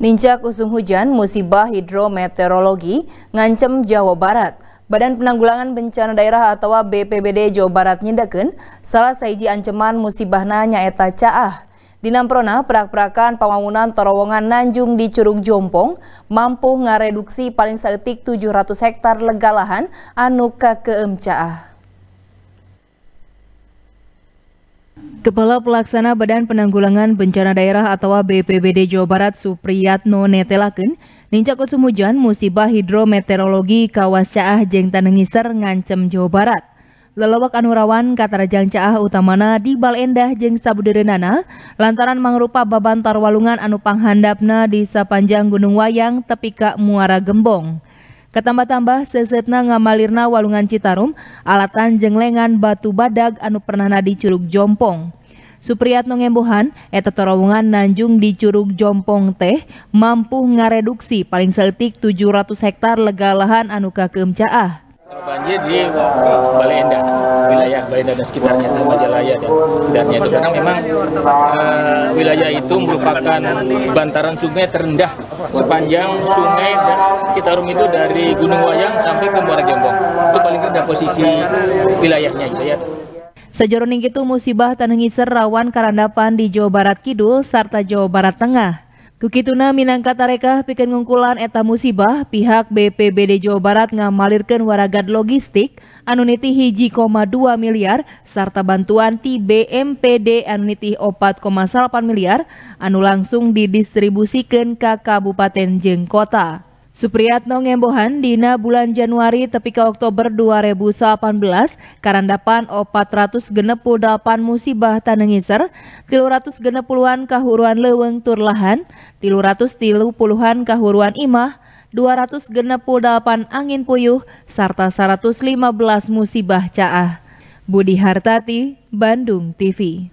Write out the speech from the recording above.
Ninja usum Hujan, Musibah Hidrometeorologi, ngancem Jawa Barat. Badan Penanggulangan Bencana Daerah atau BPBD Jawa Barat nyindakan salah saiji ancaman nanya eta caah. Dinamprona, perak-perakan pembangunan terowongan Nanjung di Curug Jompong mampu ngareduksi paling seetik 700 hektar legalahan lahan anu caah. Kepala Pelaksana Badan Penanggulangan Bencana Daerah atau BPBD Jawa Barat Supriyatno Netelaken, Ninca kosum hujan musibah hidrometeorologi kawas Caah Jeng Tanengiser ngancem Jawa Barat. Lelawak anurawan katarajang Caah utamana di Balendah jeng Sabuderenana lantaran mangrupa babantar walungan anu panghandapna di sepanjang Gunung Wayang tepika Muara Gembong. Ketambah-tambah sesetna ngamalirna walungan Citarum, alatan jenglengan batu badag anu pernah di Curug Jompong. Supriyatno ngembuhan, eta terowongan Nanjung di Curug Jompong teh mampu ngareduksi paling seletik 700 hektar lega lahan anu kakeumcaah. Banjir di iya, Bali Samarinda dan sekitarnya dan Majalaya dan sekitarnya itu karena memang uh, wilayah itu merupakan bantaran sungai terendah sepanjang sungai dan Citarum itu dari Gunung Wayang sampai ke Muara Gembong itu paling rendah posisi wilayahnya itu ya. Sejuruh itu musibah tanah ngisir rawan karandapan di Jawa Barat Kidul serta Jawa Barat Tengah. Kukituna minangka tarekah pikir ngungkulan eta musibah, pihak BPBD Jawa Barat ngamalirkan waragad logistik anu hiji koma dua miliar serta bantuan ti BMPD anu opat niti 4,8 miliar anu langsung didistribusikan ke kabupaten jengkota kota. Supriyatno Ngembohan dina bulan Januari tepi ke Oktober 2018 karandapan 468 musibah tanengiser tiluratus genepuluhan kahuruan leweng turlahan 300 tilu puluhan kahuruan imah 200 genepul delapan angin puyuh serta 115 musibah caah Budi Hartati, Bandung TV